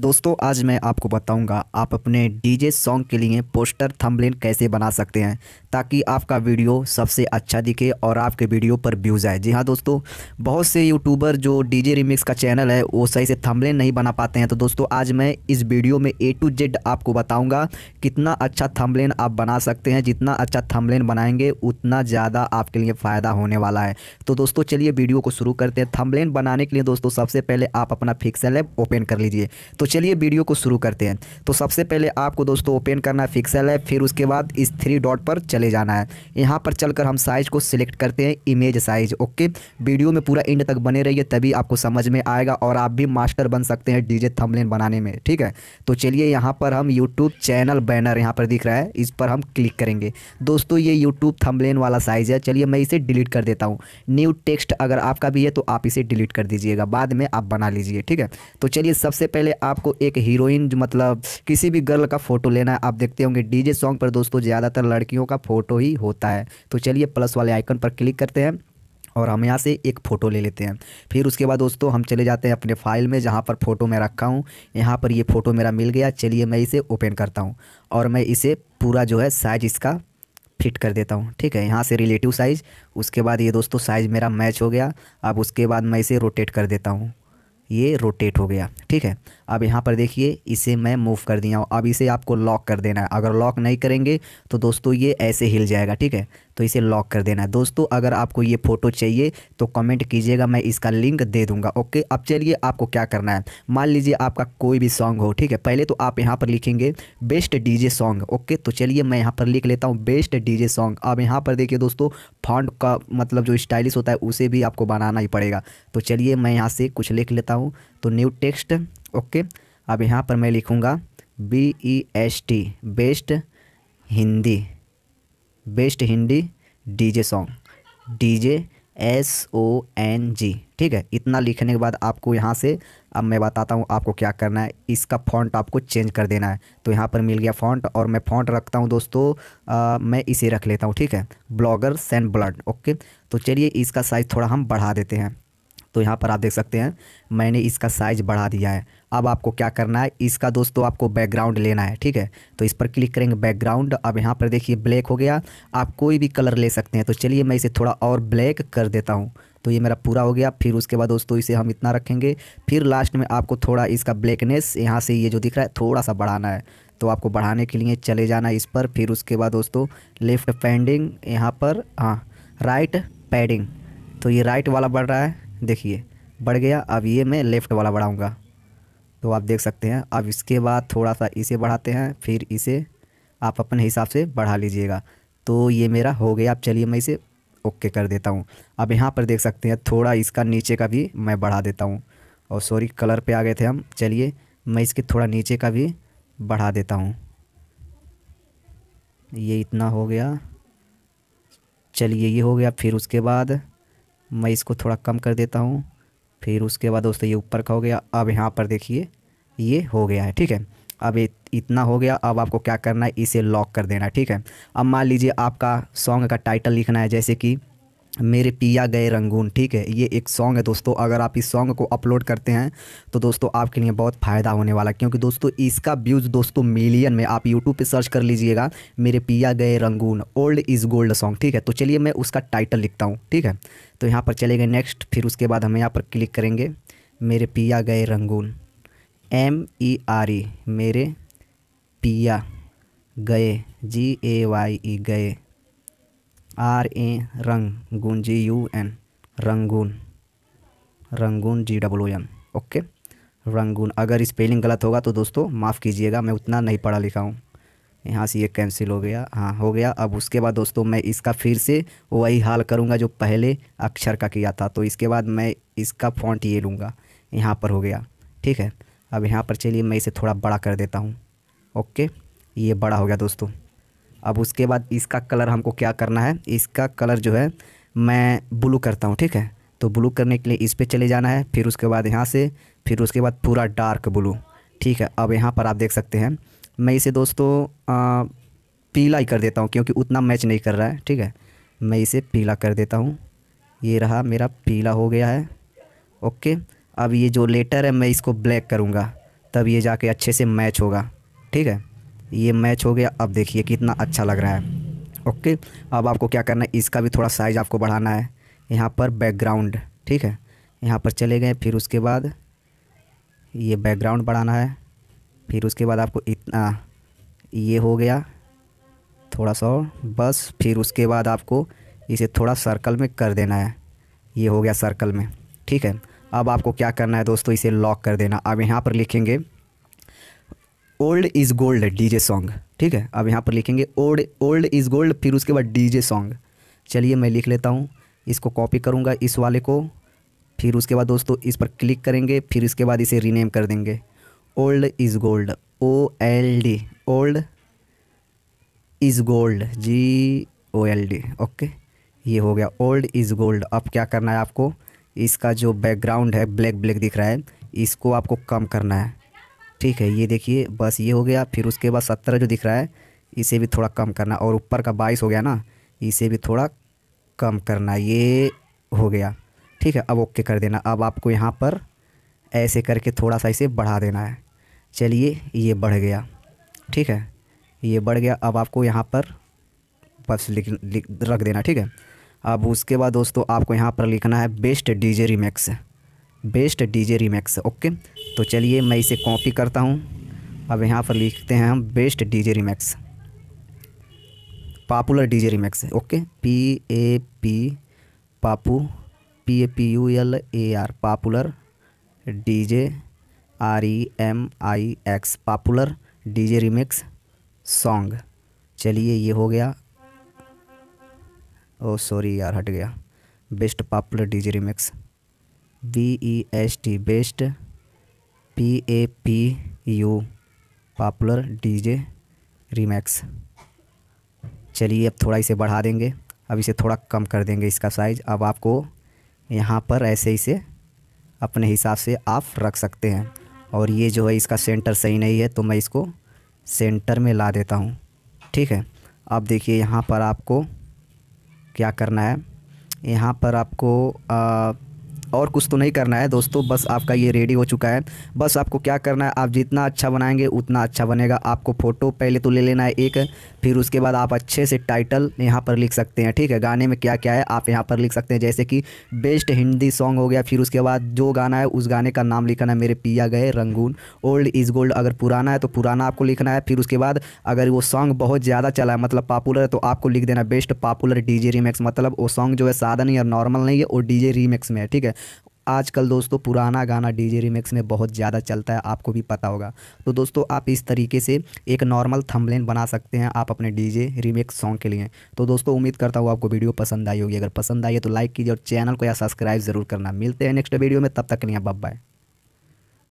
दोस्तों आज मैं आपको बताऊंगा आप अपने डीजे सॉन्ग के लिए पोस्टर थंबनेल कैसे बना सकते हैं ताकि आपका वीडियो सबसे अच्छा दिखे और आपके वीडियो पर व्यूज़ आए जी हाँ दोस्तों बहुत से यूट्यूबर जो डीजे रिमिक्स का चैनल है वो सही से थंबनेल नहीं बना पाते हैं तो दोस्तों आज मैं इस वीडियो में ए टू जेड आपको बताऊँगा कितना अच्छा थंबनेल आप बना सकते हैं जितना अच्छा थंबनेल बनाएंगे उतना ज़्यादा आपके लिए फ़ायदा होने वाला है तो दोस्तों चलिए वीडियो को शुरू करते हैं थंबनेल बनाने के लिए दोस्तों सबसे पहले आप अपना फिक्सल ऐप ओपन कर लीजिए तो चलिए वीडियो को शुरू करते हैं तो सबसे पहले आपको दोस्तों ओपन करना है फिक्सल है फिर उसके बाद इस थ्री डॉट पर चले जाना है यहाँ पर चलकर हम साइज को सिलेक्ट करते हैं इमेज साइज ओके वीडियो में पूरा एंड तक बने रहिए तभी आपको समझ में आएगा और आप भी मास्टर बन सकते हैं डीजे थमलेन बनाने में ठीक है तो चलिए यहाँ पर हम यूट्यूब चैनल बैनर यहाँ पर दिख रहा है इस पर हम क्लिक करेंगे दोस्तों ये यूट्यूब थमलेन वाला साइज़ है चलिए मैं इसे डिलीट कर देता हूँ न्यू टेक्स्ट अगर आपका भी है तो आप इसे डिलीट कर दीजिएगा बाद में आप बना लीजिए ठीक है तो चलिए सबसे पहले आप आपको एक हीरोइन मतलब किसी भी गर्ल का फोटो लेना है आप देखते होंगे डीजे सॉन्ग पर दोस्तों ज़्यादातर लड़कियों का फोटो ही होता है तो चलिए प्लस वाले आइकन पर क्लिक करते हैं और हम यहाँ से एक फ़ोटो ले लेते हैं फिर उसके बाद दोस्तों हम चले जाते हैं अपने फाइल में जहाँ पर फ़ोटो मैं रखा हूँ यहाँ पर ये फ़ोटो मेरा मिल गया चलिए मैं इसे ओपन करता हूँ और मैं इसे पूरा जो है साइज इसका फिट कर देता हूँ ठीक है यहाँ से रिलेटिव साइज़ उसके बाद ये दोस्तों साइज़ मेरा मैच हो गया अब उसके बाद मैं इसे रोटेट कर देता हूँ ये रोटेट हो गया ठीक है अब यहाँ पर देखिए इसे मैं मूव कर दिया हूँ अब इसे आपको लॉक कर देना है अगर लॉक नहीं करेंगे तो दोस्तों ये ऐसे हिल जाएगा ठीक है तो इसे लॉक कर देना है दोस्तों अगर आपको ये फ़ोटो चाहिए तो कमेंट कीजिएगा मैं इसका लिंक दे दूंगा ओके अब चलिए आपको क्या करना है मान लीजिए आपका कोई भी सॉन्ग हो ठीक है पहले तो आप यहाँ पर लिखेंगे बेस्ट डीजे सॉन्ग ओके तो चलिए मैं यहाँ पर लिख लेता हूँ बेस्ट डीजे सॉन्ग अब यहाँ पर देखिए दोस्तों फॉन्ट का मतलब जो स्टाइलिश होता है उसे भी आपको बनाना ही पड़ेगा तो चलिए मैं यहाँ से कुछ लिख लेता हूँ तो न्यू टेक्स्ट ओके अब यहाँ पर मैं लिखूँगा B E e S T best Hindi best Hindi DJ song DJ S O N G ठीक है इतना लिखने के बाद आपको यहाँ से अब मैं बताता हूँ आपको क्या करना है इसका फॉन्ट आपको चेंज कर देना है तो यहाँ पर मिल गया फॉन्ट और मैं फॉन्ट रखता हूँ दोस्तों आ, मैं इसे रख लेता हूँ ठीक है ब्लॉगर सैन ब्लड ओके तो चलिए इसका साइज़ थोड़ा हम बढ़ा देते हैं तो यहाँ पर आप देख सकते हैं मैंने इसका साइज़ बढ़ा दिया है अब आपको क्या करना है इसका दोस्तों आपको बैकग्राउंड लेना है ठीक है तो इस पर क्लिक करेंगे बैकग्राउंड अब यहाँ पर देखिए ब्लैक हो गया आप कोई भी कलर ले सकते हैं तो चलिए मैं इसे थोड़ा और ब्लैक कर देता हूँ तो ये मेरा पूरा हो गया फिर उसके बाद दोस्तों इसे हम इतना रखेंगे फिर लास्ट में आपको थोड़ा इसका ब्लैकनेस यहाँ से ये जो दिख रहा है थोड़ा सा बढ़ाना है तो आपको बढ़ाने के लिए चले जाना इस पर फिर उसके बाद दोस्तों लेफ़्ट पैंडिंग यहाँ पर हाँ राइट पैडिंग तो ये राइट वाला बढ़ रहा है देखिए बढ़ गया अब ये मैं लेफ़्ट वाला बढ़ाऊँगा तो आप देख सकते हैं अब इसके बाद थोड़ा सा इसे बढ़ाते हैं फिर इसे आप अपने हिसाब से बढ़ा लीजिएगा तो ये मेरा हो गया अब चलिए मैं इसे ओके कर देता हूँ अब यहाँ पर देख सकते हैं थोड़ा इसका नीचे का भी मैं बढ़ा देता हूँ और सॉरी कलर पे आ गए थे हम चलिए मैं इसके थोड़ा नीचे का भी बढ़ा देता हूँ ये इतना हो गया चलिए ये हो गया फिर उसके बाद मैं इसको थोड़ा कम कर देता हूँ फिर उसके बाद दोस्तों ये ऊपर का हो गया अब यहाँ पर देखिए ये हो गया है ठीक है अब इतना हो गया अब आपको क्या करना है इसे लॉक कर देना है ठीक है अब मान लीजिए आपका सॉन्ग का टाइटल लिखना है जैसे कि मेरे पिया गए रंगून ठीक है ये एक सॉन्ग है दोस्तों अगर आप इस सॉन्ग को अपलोड करते हैं तो दोस्तों आपके लिए बहुत फ़ायदा होने वाला क्योंकि दोस्तों इसका व्यूज़ दोस्तों मिलियन में आप यूट्यूब पे सर्च कर लीजिएगा मेरे पिया गए Rangoon old is gold song ठीक है तो चलिए मैं उसका टाइटल लिखता हूँ ठीक है तो यहाँ पर चले गए नेक्स्ट फिर उसके बाद हम यहाँ पर क्लिक करेंगे मेरे पिया गए Rangoon M E R E मेरे पिया गए जी ए वाई ई गए आर ए गुन G U N Rangoon Rangoon G W N okay Rangoon अगर स्पेलिंग गलत होगा तो दोस्तों माफ़ कीजिएगा मैं उतना नहीं पढ़ा लिखा हूँ यहाँ से ये कैंसिल हो गया हाँ हो गया अब उसके बाद दोस्तों मैं इसका फिर से वही हाल करूँगा जो पहले अक्षर का किया था तो इसके बाद मैं इसका फॉन्ट ये लूँगा यहाँ पर हो गया ठीक है अब यहाँ पर चलिए मैं इसे थोड़ा बड़ा कर देता हूँ ओके ये बड़ा हो गया दोस्तों अब उसके बाद इसका कलर हमको क्या करना है इसका कलर जो है मैं ब्लू करता हूँ ठीक है तो ब्लू करने के लिए इस पर चले जाना है फिर उसके बाद यहाँ से फिर उसके बाद पूरा डार्क ब्लू ठीक है अब यहाँ पर आप देख सकते हैं मैं इसे दोस्तों पीला ही कर देता हूँ क्योंकि उतना मैच नहीं कर रहा है ठीक है मैं इसे पीला कर देता हूँ ये रहा मेरा पीला हो गया है ओके अब ये जो लेटर है मैं इसको ब्लैक करूँगा तब ये जाके अच्छे से मैच होगा ठीक है ये मैच हो गया अब देखिए कितना अच्छा लग रहा है ओके अब आपको क्या करना है इसका भी थोड़ा साइज़ आपको बढ़ाना है यहाँ पर बैकग्राउंड ठीक है यहाँ पर चले गए फिर उसके बाद ये बैकग्राउंड बढ़ाना है फिर उसके बाद आपको इतना ये हो गया थोड़ा सा और बस फिर उसके बाद आपको इसे थोड़ा सर्कल में कर देना है ये हो गया सर्कल में ठीक है अब आपको क्या करना है दोस्तों इसे लॉक कर देना अब यहाँ पर लिखेंगे old is gold DJ song ठीक है अब यहाँ पर लिखेंगे ओल्ड ओल्ड इज़ गोल्ड फिर उसके बाद डीजे सॉन्ग चलिए मैं लिख लेता हूँ इसको कॉपी करूँगा इस वाले को फिर उसके बाद दोस्तों इस पर क्लिक करेंगे फिर इसके बाद इसे रीनेम कर देंगे old is gold O L D old is gold G O L D okay ये हो गया ओल्ड इज़ गोल्ड अब क्या करना है आपको इसका जो बैकग्राउंड है ब्लैक ब्लैक दिख रहा है इसको आपको कम करना है ठीक है ये देखिए बस ये हो गया फिर उसके बाद सत्तर जो दिख रहा है इसे भी थोड़ा कम करना और ऊपर का बाईस हो गया ना इसे भी थोड़ा कम करना ये हो गया ठीक है अब ओके कर देना अब आपको यहाँ पर ऐसे करके थोड़ा सा इसे बढ़ा देना है चलिए ये बढ़ गया ठीक है ये बढ़ गया अब आपको यहाँ पर बस लिख लिख रख देना ठीक है अब उसके बाद दोस्तों आपको यहाँ पर लिखना है best DJ remix best DJ remix okay तो चलिए मैं इसे कॉपी करता हूँ अब यहाँ पर लिखते हैं हम best DJ remix popular DJ remix okay P A P पापू P A P U L A R popular DJ R E M I X popular DJ remix song चलिए ये हो गया ओ सॉरी यार हट गया best popular DJ remix B E S T best P A P U popular DJ remix चलिए अब थोड़ा इसे बढ़ा देंगे अब इसे थोड़ा कम कर देंगे इसका साइज़ अब आपको यहाँ पर ऐसे ही से अपने हिसाब से आप रख सकते हैं और ये जो है इसका सेंटर सही नहीं है तो मैं इसको सेंटर में ला देता हूँ ठीक है अब देखिए यहाँ पर आपको क्या करना है यहाँ पर आपको आ, और कुछ तो नहीं करना है दोस्तों बस आपका ये रेडी हो चुका है बस आपको क्या करना है आप जितना अच्छा बनाएंगे उतना अच्छा बनेगा आपको फ़ोटो पहले तो ले लेना है एक फिर उसके बाद आप अच्छे से टाइटल यहाँ पर लिख सकते हैं ठीक है गाने में क्या क्या है आप यहाँ पर लिख सकते हैं जैसे कि बेस्ट हिंदी सॉन्ग हो गया फिर उसके बाद जो गाना है उस गाने का नाम लिखना है मेरे पिया गए रंगून ओल्ड इज़ गोल्ड अगर पुराना है तो पुराना आपको लिखना है फिर उसके बाद अगर वो सॉन्ग बहुत ज़्यादा चला है मतलब पॉपुलर है तो आपको लिख देना बेस्ट पॉपुलर डीजे रीमेक्स मतलब वो सॉन्ग जो है साधन नहीं नॉर्मल नहीं है वो डीजे रीमेक्स में है ठीक है आजकल दोस्तों पुराना गाना डीजे रिमिक्स में बहुत ज़्यादा चलता है आपको भी पता होगा तो दोस्तों आप इस तरीके से एक नॉर्मल थंबलेन बना सकते हैं आप अपने डीजे रिमिक्स सॉन्ग के लिए तो दोस्तों उम्मीद करता हूँ आपको वीडियो पसंद आई होगी अगर पसंद आई है तो लाइक कीजिए और चैनल को या सब्सक्राइब जरूर करना मिलते हैं नेक्स्ट वीडियो में तब तक के लिए बाय